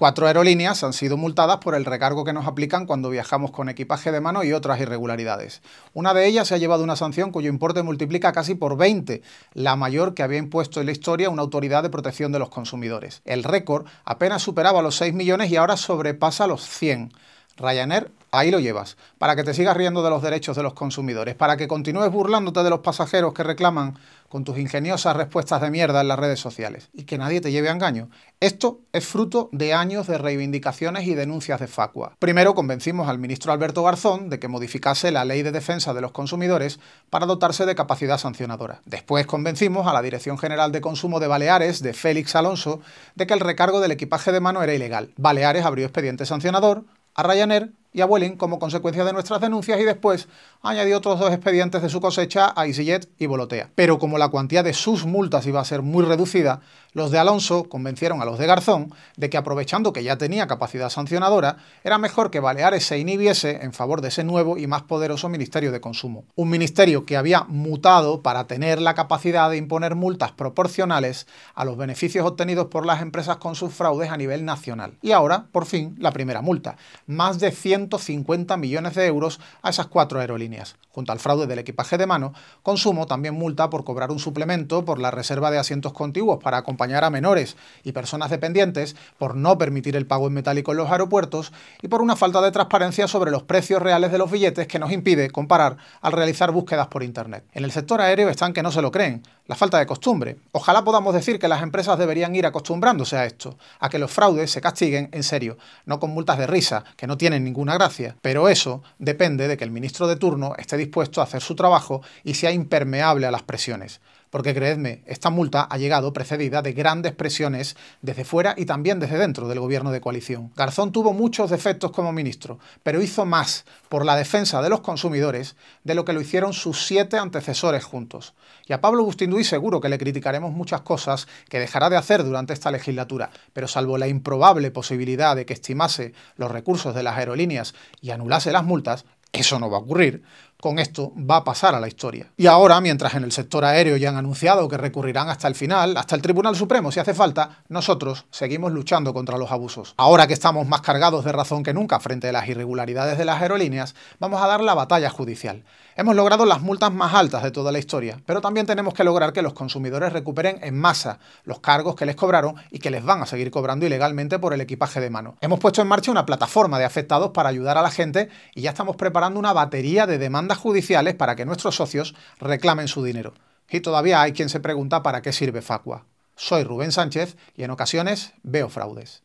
Cuatro aerolíneas han sido multadas por el recargo que nos aplican cuando viajamos con equipaje de mano y otras irregularidades. Una de ellas se ha llevado una sanción cuyo importe multiplica casi por 20, la mayor que había impuesto en la historia una autoridad de protección de los consumidores. El récord apenas superaba los 6 millones y ahora sobrepasa los 100. Ryanair, ahí lo llevas, para que te sigas riendo de los derechos de los consumidores, para que continúes burlándote de los pasajeros que reclaman con tus ingeniosas respuestas de mierda en las redes sociales y que nadie te lleve a engaño. Esto es fruto de años de reivindicaciones y denuncias de Facua. Primero convencimos al ministro Alberto Garzón de que modificase la ley de defensa de los consumidores para dotarse de capacidad sancionadora. Después convencimos a la Dirección General de Consumo de Baleares, de Félix Alonso, de que el recargo del equipaje de mano era ilegal. Baleares abrió expediente sancionador, a Ryanair y a como consecuencia de nuestras denuncias y después añadió otros dos expedientes de su cosecha a Isillet y Bolotea Pero como la cuantía de sus multas iba a ser muy reducida, los de Alonso convencieron a los de Garzón de que aprovechando que ya tenía capacidad sancionadora, era mejor que Baleares se inhibiese en favor de ese nuevo y más poderoso Ministerio de Consumo. Un ministerio que había mutado para tener la capacidad de imponer multas proporcionales a los beneficios obtenidos por las empresas con sus fraudes a nivel nacional. Y ahora, por fin, la primera multa. Más de 100 150 millones de euros a esas cuatro aerolíneas. Junto al fraude del equipaje de mano, Consumo también multa por cobrar un suplemento por la reserva de asientos contiguos para acompañar a menores y personas dependientes, por no permitir el pago en metálico en los aeropuertos y por una falta de transparencia sobre los precios reales de los billetes que nos impide comparar al realizar búsquedas por Internet. En el sector aéreo están que no se lo creen, la falta de costumbre. Ojalá podamos decir que las empresas deberían ir acostumbrándose a esto, a que los fraudes se castiguen en serio, no con multas de risa, que no tienen ninguna gracia, pero eso depende de que el ministro de turno esté dispuesto a hacer su trabajo y sea impermeable a las presiones porque creedme, esta multa ha llegado precedida de grandes presiones desde fuera y también desde dentro del gobierno de coalición. Garzón tuvo muchos defectos como ministro, pero hizo más por la defensa de los consumidores de lo que lo hicieron sus siete antecesores juntos. Y a Pablo Bustinduy seguro que le criticaremos muchas cosas que dejará de hacer durante esta legislatura, pero salvo la improbable posibilidad de que estimase los recursos de las aerolíneas y anulase las multas, eso no va a ocurrir, con esto va a pasar a la historia. Y ahora, mientras en el sector aéreo ya han anunciado que recurrirán hasta el final, hasta el Tribunal Supremo si hace falta, nosotros seguimos luchando contra los abusos. Ahora que estamos más cargados de razón que nunca frente a las irregularidades de las aerolíneas, vamos a dar la batalla judicial. Hemos logrado las multas más altas de toda la historia, pero también tenemos que lograr que los consumidores recuperen en masa los cargos que les cobraron y que les van a seguir cobrando ilegalmente por el equipaje de mano. Hemos puesto en marcha una plataforma de afectados para ayudar a la gente y ya estamos preparando una batería de demandas judiciales para que nuestros socios reclamen su dinero. Y todavía hay quien se pregunta para qué sirve Facua. Soy Rubén Sánchez y en ocasiones veo fraudes.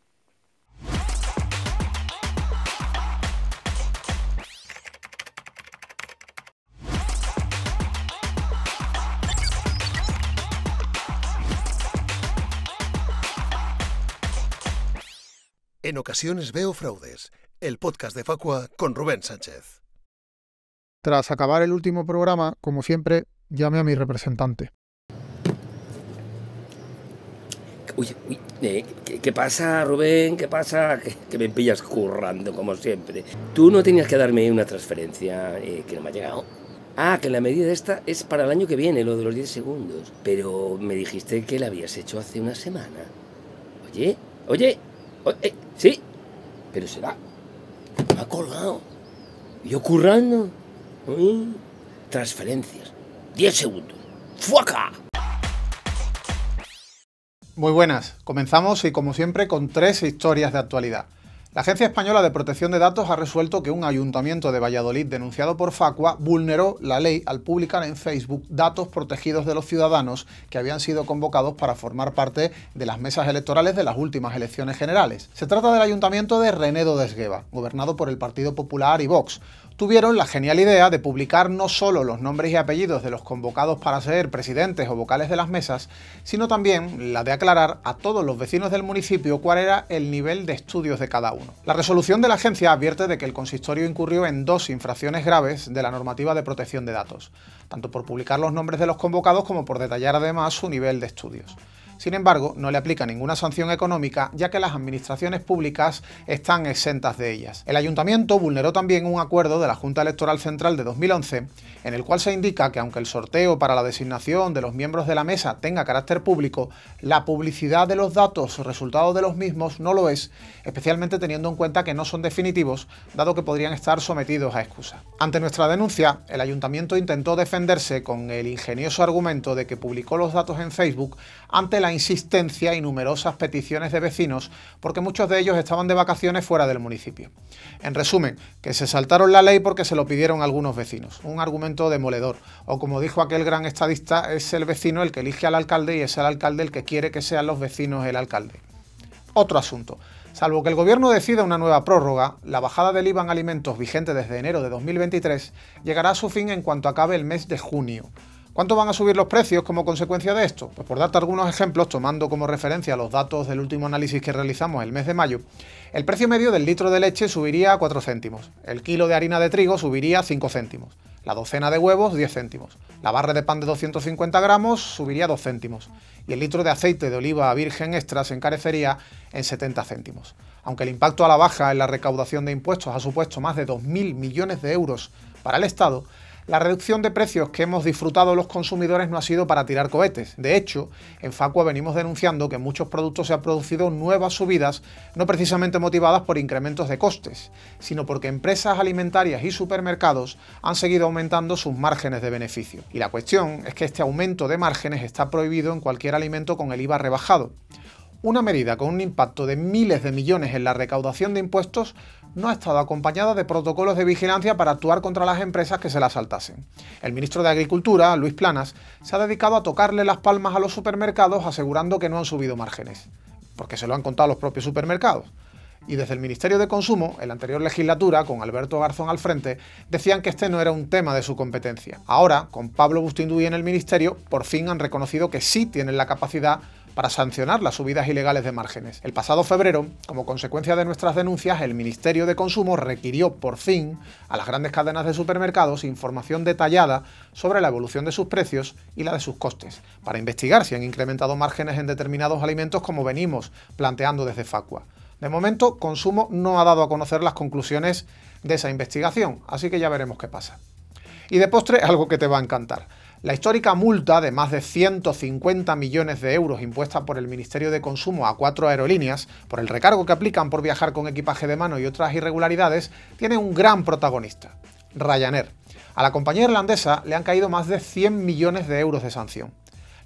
En ocasiones veo fraudes, el podcast de Facua con Rubén Sánchez. Tras acabar el último programa, como siempre, llamé a mi representante. Uy, eh, ¿qué, pasa, Rubén? ¿Qué pasa? Que, me pillas currando, como siempre. Tú no tenías que darme una transferencia eh, que no me ha llegado. Ah, que la medida esta es para el año que viene, lo de los 10 segundos. Pero me dijiste que la habías hecho hace una semana. Oye, oye, eh, sí, pero se va. Me ha colgado. Yo currando transferencias. 10 segundos. ¡Fuaca! Muy buenas. Comenzamos y como siempre con tres historias de actualidad. La Agencia Española de Protección de Datos ha resuelto que un ayuntamiento de Valladolid denunciado por Facua vulneró la ley al publicar en Facebook datos protegidos de los ciudadanos que habían sido convocados para formar parte de las mesas electorales de las últimas elecciones generales. Se trata del ayuntamiento de Renedo de Esgueva, gobernado por el Partido Popular y Vox, tuvieron la genial idea de publicar no solo los nombres y apellidos de los convocados para ser presidentes o vocales de las mesas, sino también la de aclarar a todos los vecinos del municipio cuál era el nivel de estudios de cada uno. La resolución de la agencia advierte de que el consistorio incurrió en dos infracciones graves de la normativa de protección de datos, tanto por publicar los nombres de los convocados como por detallar además su nivel de estudios. Sin embargo, no le aplica ninguna sanción económica ya que las administraciones públicas están exentas de ellas. El ayuntamiento vulneró también un acuerdo de la Junta Electoral Central de 2011 en el cual se indica que aunque el sorteo para la designación de los miembros de la mesa tenga carácter público, la publicidad de los datos o resultados de los mismos no lo es, especialmente teniendo en cuenta que no son definitivos, dado que podrían estar sometidos a excusa. Ante nuestra denuncia, el ayuntamiento intentó defenderse con el ingenioso argumento de que publicó los datos en Facebook ante la insistencia y numerosas peticiones de vecinos porque muchos de ellos estaban de vacaciones fuera del municipio. En resumen, que se saltaron la ley porque se lo pidieron algunos vecinos, un argumento demoledor, o como dijo aquel gran estadista, es el vecino el que elige al alcalde y es el alcalde el que quiere que sean los vecinos el alcalde. Otro asunto. Salvo que el gobierno decida una nueva prórroga, la bajada del IVA en alimentos vigente desde enero de 2023 llegará a su fin en cuanto acabe el mes de junio. ¿Cuánto van a subir los precios como consecuencia de esto? Pues por darte algunos ejemplos, tomando como referencia los datos del último análisis que realizamos el mes de mayo, el precio medio del litro de leche subiría a 4 céntimos, el kilo de harina de trigo subiría a 5 céntimos, la docena de huevos 10 céntimos, la barra de pan de 250 gramos subiría 2 céntimos y el litro de aceite de oliva virgen extra se encarecería en 70 céntimos. Aunque el impacto a la baja en la recaudación de impuestos ha supuesto más de 2.000 millones de euros para el Estado, la reducción de precios que hemos disfrutado los consumidores no ha sido para tirar cohetes. De hecho, en Facua venimos denunciando que en muchos productos se han producido nuevas subidas, no precisamente motivadas por incrementos de costes, sino porque empresas alimentarias y supermercados han seguido aumentando sus márgenes de beneficio. Y la cuestión es que este aumento de márgenes está prohibido en cualquier alimento con el IVA rebajado. Una medida con un impacto de miles de millones en la recaudación de impuestos no ha estado acompañada de protocolos de vigilancia para actuar contra las empresas que se la saltasen. El ministro de Agricultura, Luis Planas, se ha dedicado a tocarle las palmas a los supermercados asegurando que no han subido márgenes, porque se lo han contado los propios supermercados. Y desde el Ministerio de Consumo, en la anterior legislatura, con Alberto Garzón al frente, decían que este no era un tema de su competencia. Ahora, con Pablo Bustinduy en el Ministerio, por fin han reconocido que sí tienen la capacidad para sancionar las subidas ilegales de márgenes. El pasado febrero, como consecuencia de nuestras denuncias, el Ministerio de Consumo requirió por fin a las grandes cadenas de supermercados información detallada sobre la evolución de sus precios y la de sus costes, para investigar si han incrementado márgenes en determinados alimentos como venimos planteando desde Facua. De momento, Consumo no ha dado a conocer las conclusiones de esa investigación, así que ya veremos qué pasa. Y de postre, algo que te va a encantar. La histórica multa de más de 150 millones de euros impuesta por el Ministerio de Consumo a cuatro aerolíneas por el recargo que aplican por viajar con equipaje de mano y otras irregularidades tiene un gran protagonista, Ryanair. A la compañía irlandesa le han caído más de 100 millones de euros de sanción.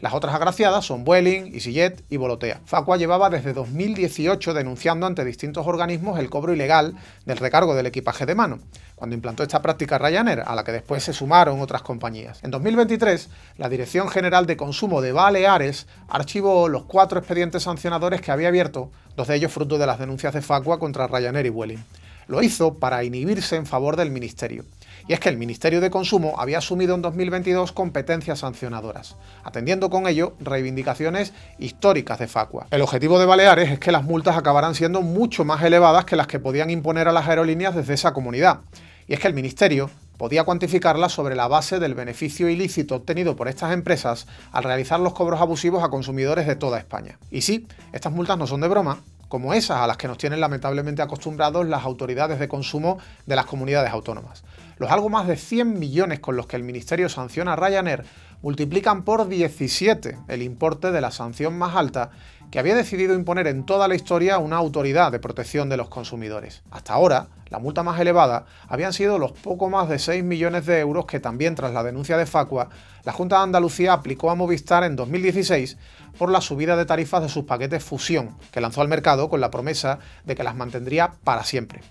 Las otras agraciadas son Vueling, EasyJet y Volotea. Facua llevaba desde 2018 denunciando ante distintos organismos el cobro ilegal del recargo del equipaje de mano, cuando implantó esta práctica Ryanair, a la que después se sumaron otras compañías. En 2023, la Dirección General de Consumo de Baleares archivó los cuatro expedientes sancionadores que había abierto, dos de ellos fruto de las denuncias de Facua contra Ryanair y Vueling. Lo hizo para inhibirse en favor del ministerio y es que el Ministerio de Consumo había asumido en 2022 competencias sancionadoras, atendiendo con ello reivindicaciones históricas de Facua. El objetivo de Baleares es que las multas acabarán siendo mucho más elevadas que las que podían imponer a las aerolíneas desde esa comunidad. Y es que el Ministerio podía cuantificarlas sobre la base del beneficio ilícito obtenido por estas empresas al realizar los cobros abusivos a consumidores de toda España. Y sí, estas multas no son de broma, como esas a las que nos tienen lamentablemente acostumbrados las autoridades de consumo de las comunidades autónomas. Los algo más de 100 millones con los que el Ministerio sanciona a Ryanair multiplican por 17 el importe de la sanción más alta que había decidido imponer en toda la historia una autoridad de protección de los consumidores. Hasta ahora, la multa más elevada habían sido los poco más de 6 millones de euros que también tras la denuncia de Facua, la Junta de Andalucía aplicó a Movistar en 2016 por la subida de tarifas de sus paquetes Fusión, que lanzó al mercado con la promesa de que las mantendría para siempre.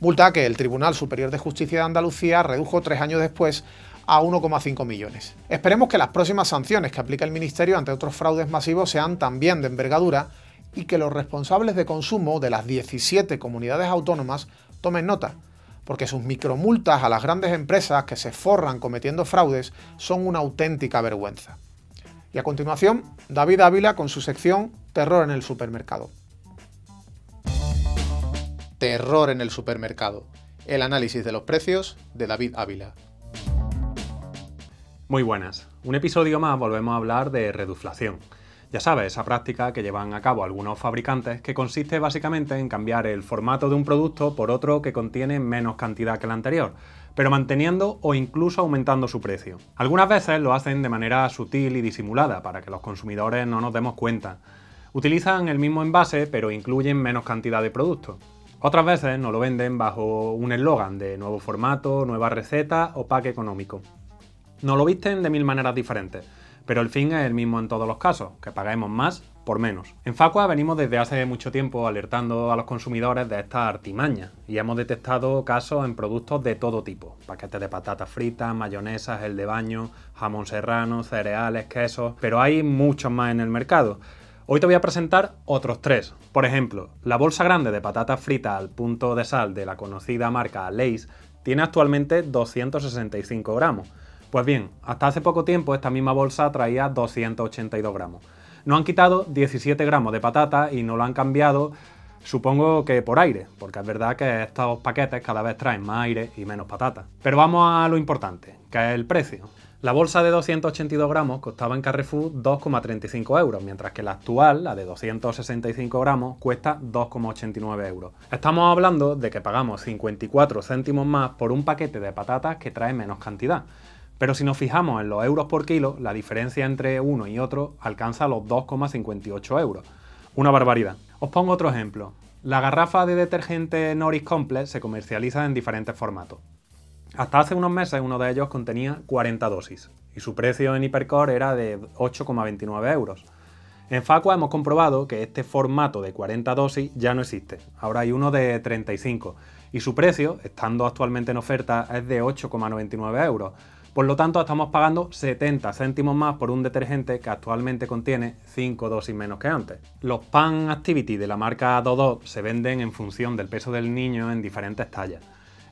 Multa que el Tribunal Superior de Justicia de Andalucía redujo tres años después a 1,5 millones. Esperemos que las próximas sanciones que aplica el Ministerio ante otros fraudes masivos sean también de envergadura y que los responsables de consumo de las 17 comunidades autónomas tomen nota, porque sus micromultas a las grandes empresas que se forran cometiendo fraudes son una auténtica vergüenza. Y a continuación, David Ávila con su sección Terror en el supermercado. Terror en el supermercado. El análisis de los precios de David Ávila. Muy buenas. Un episodio más volvemos a hablar de reduflación. Ya sabes, esa práctica que llevan a cabo algunos fabricantes que consiste básicamente en cambiar el formato de un producto por otro que contiene menos cantidad que el anterior, pero manteniendo o incluso aumentando su precio. Algunas veces lo hacen de manera sutil y disimulada para que los consumidores no nos demos cuenta. Utilizan el mismo envase pero incluyen menos cantidad de producto. Otras veces nos lo venden bajo un eslogan de nuevo formato, nueva receta o pack económico. No lo visten de mil maneras diferentes, pero el fin es el mismo en todos los casos, que paguemos más por menos. En Facua venimos desde hace mucho tiempo alertando a los consumidores de esta artimaña y hemos detectado casos en productos de todo tipo, paquetes de patatas fritas, mayonesas, el de baño, jamón serrano, cereales, quesos, pero hay muchos más en el mercado. Hoy te voy a presentar otros tres. Por ejemplo, la bolsa grande de patatas fritas al punto de sal de la conocida marca Lay's tiene actualmente 265 gramos pues bien, hasta hace poco tiempo esta misma bolsa traía 282 gramos. No han quitado 17 gramos de patata y no lo han cambiado, supongo que por aire, porque es verdad que estos paquetes cada vez traen más aire y menos patata. Pero vamos a lo importante, que es el precio. La bolsa de 282 gramos costaba en Carrefour 2,35 euros, mientras que la actual, la de 265 gramos, cuesta 2,89 euros. Estamos hablando de que pagamos 54 céntimos más por un paquete de patatas que trae menos cantidad. Pero si nos fijamos en los euros por kilo, la diferencia entre uno y otro alcanza los 2,58 euros. Una barbaridad. Os pongo otro ejemplo. La garrafa de detergente Noris Complex se comercializa en diferentes formatos. Hasta hace unos meses uno de ellos contenía 40 dosis y su precio en Hipercore era de 8,29 euros. En Facua hemos comprobado que este formato de 40 dosis ya no existe, ahora hay uno de 35 y su precio, estando actualmente en oferta, es de 8,99 euros. Por lo tanto, estamos pagando 70 céntimos más por un detergente que actualmente contiene 5 dosis menos que antes. Los Pan Activity de la marca Dodot se venden en función del peso del niño en diferentes tallas.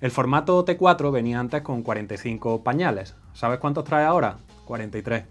El formato T4 venía antes con 45 pañales. ¿Sabes cuántos trae ahora? 43.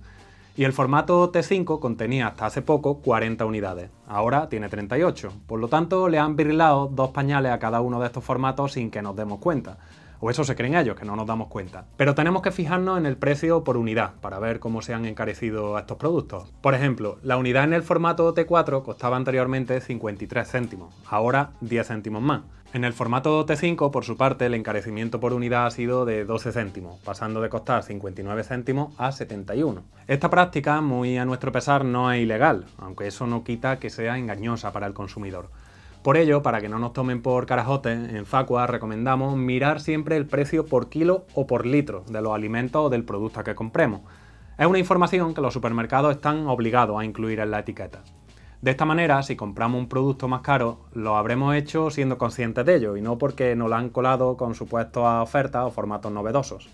Y el formato T5 contenía hasta hace poco 40 unidades. Ahora tiene 38. Por lo tanto, le han virlado dos pañales a cada uno de estos formatos sin que nos demos cuenta. O eso se creen ellos, que no nos damos cuenta. Pero tenemos que fijarnos en el precio por unidad para ver cómo se han encarecido estos productos. Por ejemplo, la unidad en el formato T4 costaba anteriormente 53 céntimos, ahora 10 céntimos más. En el formato T5, por su parte, el encarecimiento por unidad ha sido de 12 céntimos, pasando de costar 59 céntimos a 71. Esta práctica, muy a nuestro pesar, no es ilegal, aunque eso no quita que sea engañosa para el consumidor. Por ello, para que no nos tomen por carajotes, en Facua recomendamos mirar siempre el precio por kilo o por litro de los alimentos o del producto que compremos. Es una información que los supermercados están obligados a incluir en la etiqueta. De esta manera, si compramos un producto más caro, lo habremos hecho siendo conscientes de ello y no porque nos lo han colado con supuestas ofertas o formatos novedosos.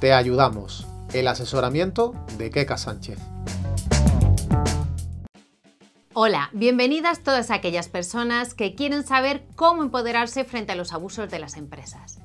Te ayudamos. El asesoramiento de Keka Sánchez. Hola, bienvenidas todas aquellas personas que quieren saber cómo empoderarse frente a los abusos de las empresas.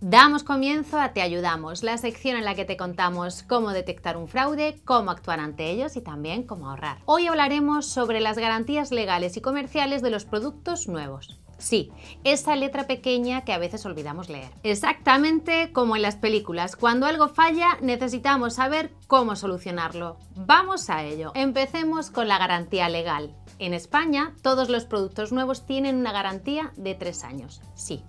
Damos comienzo a Te Ayudamos, la sección en la que te contamos cómo detectar un fraude, cómo actuar ante ellos y también cómo ahorrar. Hoy hablaremos sobre las garantías legales y comerciales de los productos nuevos. Sí, esa letra pequeña que a veces olvidamos leer. Exactamente como en las películas, cuando algo falla necesitamos saber cómo solucionarlo. Vamos a ello. Empecemos con la garantía legal. En España, todos los productos nuevos tienen una garantía de tres años. Sí,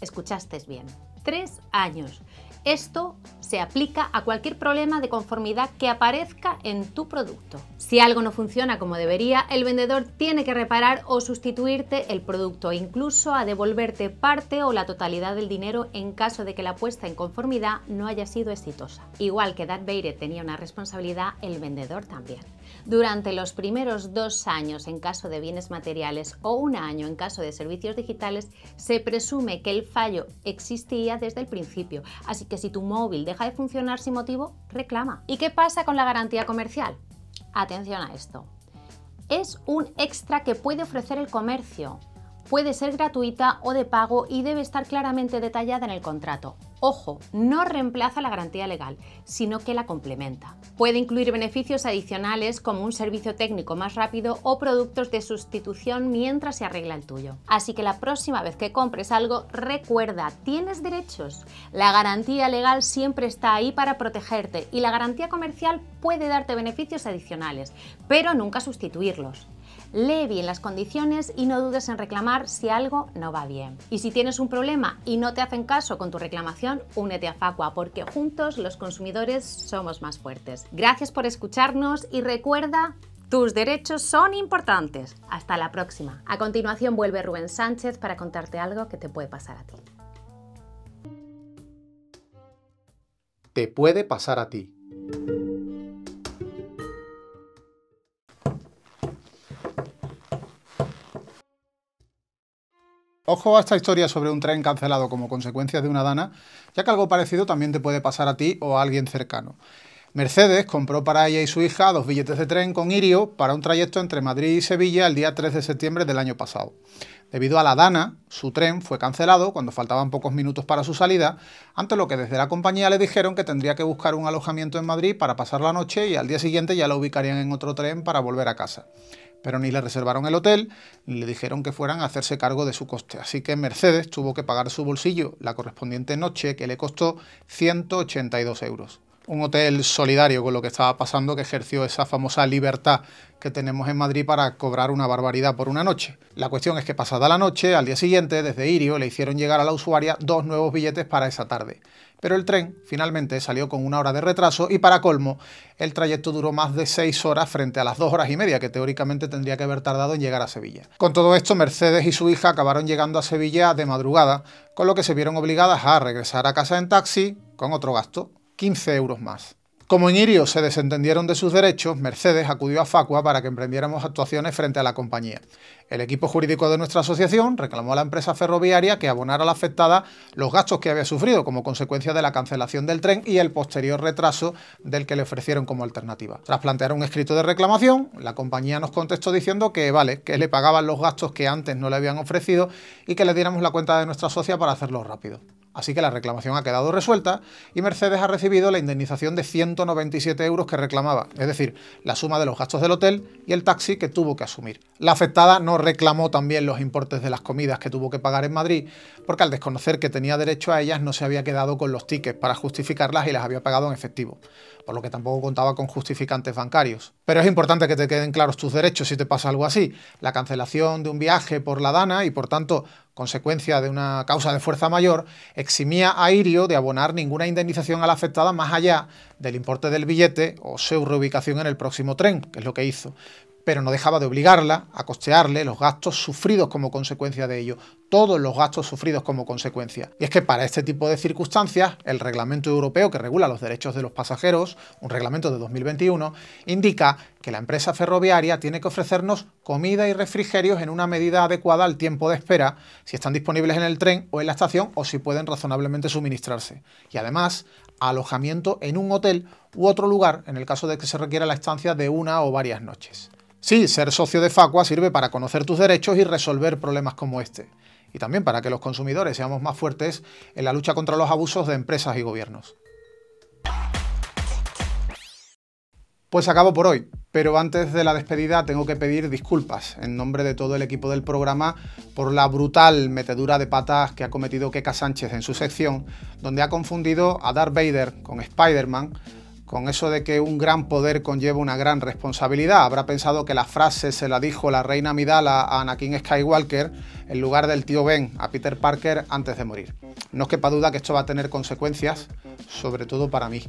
escuchaste bien. Tres años. Esto se aplica a cualquier problema de conformidad que aparezca en tu producto. Si algo no funciona como debería, el vendedor tiene que reparar o sustituirte el producto incluso a devolverte parte o la totalidad del dinero en caso de que la puesta en conformidad no haya sido exitosa. Igual que Darth Vader tenía una responsabilidad, el vendedor también durante los primeros dos años en caso de bienes materiales o un año en caso de servicios digitales, se presume que el fallo existía desde el principio. Así que si tu móvil deja de funcionar sin motivo, reclama. ¿Y qué pasa con la garantía comercial? Atención a esto. Es un extra que puede ofrecer el comercio. Puede ser gratuita o de pago y debe estar claramente detallada en el contrato. Ojo, no reemplaza la garantía legal, sino que la complementa. Puede incluir beneficios adicionales como un servicio técnico más rápido o productos de sustitución mientras se arregla el tuyo. Así que la próxima vez que compres algo, recuerda, tienes derechos. La garantía legal siempre está ahí para protegerte y la garantía comercial puede darte beneficios adicionales, pero nunca sustituirlos. Lee bien las condiciones y no dudes en reclamar si algo no va bien. Y si tienes un problema y no te hacen caso con tu reclamación, únete a Facua porque juntos los consumidores somos más fuertes. Gracias por escucharnos y recuerda tus derechos son importantes. Hasta la próxima. A continuación vuelve Rubén Sánchez para contarte algo que te puede pasar a ti. Te puede pasar a ti. Ojo a esta historia sobre un tren cancelado como consecuencia de una dana, ya que algo parecido también te puede pasar a ti o a alguien cercano. Mercedes compró para ella y su hija dos billetes de tren con Irio para un trayecto entre Madrid y Sevilla el día 3 de septiembre del año pasado. Debido a la dana, su tren fue cancelado cuando faltaban pocos minutos para su salida, ante lo que desde la compañía le dijeron que tendría que buscar un alojamiento en Madrid para pasar la noche y al día siguiente ya la ubicarían en otro tren para volver a casa pero ni le reservaron el hotel ni le dijeron que fueran a hacerse cargo de su coste. Así que Mercedes tuvo que pagar su bolsillo la correspondiente noche que le costó 182 euros un hotel solidario con lo que estaba pasando, que ejerció esa famosa libertad que tenemos en Madrid para cobrar una barbaridad por una noche. La cuestión es que pasada la noche, al día siguiente, desde Irio le hicieron llegar a la usuaria dos nuevos billetes para esa tarde. Pero el tren finalmente salió con una hora de retraso y para colmo, el trayecto duró más de seis horas frente a las dos horas y media que teóricamente tendría que haber tardado en llegar a Sevilla. Con todo esto, Mercedes y su hija acabaron llegando a Sevilla de madrugada, con lo que se vieron obligadas a regresar a casa en taxi con otro gasto, 15 euros más. Como en se desentendieron de sus derechos, Mercedes acudió a Facua para que emprendiéramos actuaciones frente a la compañía. El equipo jurídico de nuestra asociación reclamó a la empresa ferroviaria que abonara a la afectada los gastos que había sufrido como consecuencia de la cancelación del tren y el posterior retraso del que le ofrecieron como alternativa. Tras plantear un escrito de reclamación, la compañía nos contestó diciendo que vale, que le pagaban los gastos que antes no le habían ofrecido y que le diéramos la cuenta de nuestra socia para hacerlo rápido. Así que la reclamación ha quedado resuelta y Mercedes ha recibido la indemnización de 197 euros que reclamaba, es decir, la suma de los gastos del hotel y el taxi que tuvo que asumir. La afectada no reclamó también los importes de las comidas que tuvo que pagar en Madrid, porque al desconocer que tenía derecho a ellas no se había quedado con los tickets para justificarlas y las había pagado en efectivo, por lo que tampoco contaba con justificantes bancarios. Pero es importante que te queden claros tus derechos si te pasa algo así, la cancelación de un viaje por la Dana y por tanto consecuencia de una causa de fuerza mayor, eximía a Irio de abonar ninguna indemnización a la afectada más allá del importe del billete o su reubicación en el próximo tren, que es lo que hizo, pero no dejaba de obligarla a costearle los gastos sufridos como consecuencia de ello, todos los gastos sufridos como consecuencia. Y es que para este tipo de circunstancias, el reglamento europeo que regula los derechos de los pasajeros, un reglamento de 2021, indica que la empresa ferroviaria tiene que ofrecernos comida y refrigerios en una medida adecuada al tiempo de espera, si están disponibles en el tren o en la estación o si pueden razonablemente suministrarse. Y además, alojamiento en un hotel u otro lugar en el caso de que se requiera la estancia de una o varias noches. Sí, ser socio de Facua sirve para conocer tus derechos y resolver problemas como este, y también para que los consumidores seamos más fuertes en la lucha contra los abusos de empresas y gobiernos. Pues acabo por hoy, pero antes de la despedida tengo que pedir disculpas en nombre de todo el equipo del programa por la brutal metedura de patas que ha cometido Keka Sánchez en su sección, donde ha confundido a Darth Vader con Spider-Man con eso de que un gran poder conlleva una gran responsabilidad, habrá pensado que la frase se la dijo la reina Midala a Anakin Skywalker en lugar del tío Ben a Peter Parker antes de morir. No quepa duda que esto va a tener consecuencias, sobre todo para mí.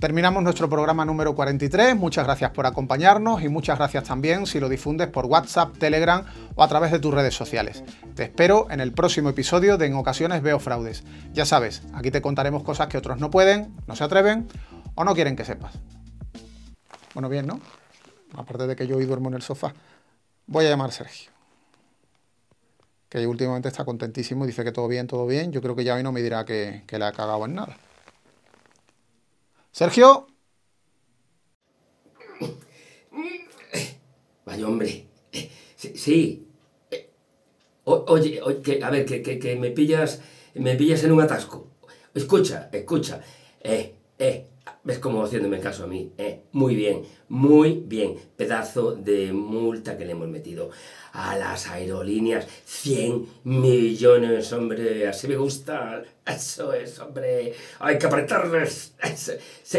Terminamos nuestro programa número 43. Muchas gracias por acompañarnos y muchas gracias también si lo difundes por WhatsApp, Telegram o a través de tus redes sociales. Te espero en el próximo episodio de En ocasiones veo fraudes. Ya sabes, aquí te contaremos cosas que otros no pueden, no se atreven o no quieren que sepas. Bueno, bien, ¿no? Aparte de que yo hoy duermo en el sofá, voy a llamar a Sergio, que últimamente está contentísimo, y dice que todo bien, todo bien. Yo creo que ya hoy no me dirá que, le ha cagado en nada. Sergio. Vaya hombre. Sí. oye, oye a ver, que, me pillas me pillas en un atasco. Escucha, escucha. Eh, eh, ves como haciéndome caso a mí. Eh, muy bien, muy bien. Pedazo de multa que le hemos metido a las aerolíneas. 100 millones, hombre. Así me gusta. Eso es, hombre. Hay que apretarles.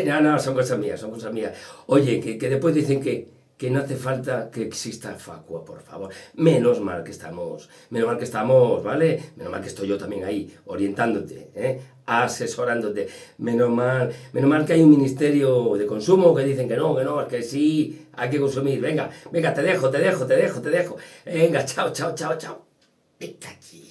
no, no, son cosas mías, son cosas mías. Oye, que, que después dicen que que no hace falta que exista facua, por favor. Menos mal que estamos, menos mal que estamos, ¿vale? Menos mal que estoy yo también ahí, orientándote, ¿eh? asesorándote. Menos mal, menos mal que hay un ministerio de consumo que dicen que no, que no, que sí, hay que consumir. Venga, venga, te dejo, te dejo, te dejo, te dejo. Venga, chao, chao, chao, chao. Venga aquí.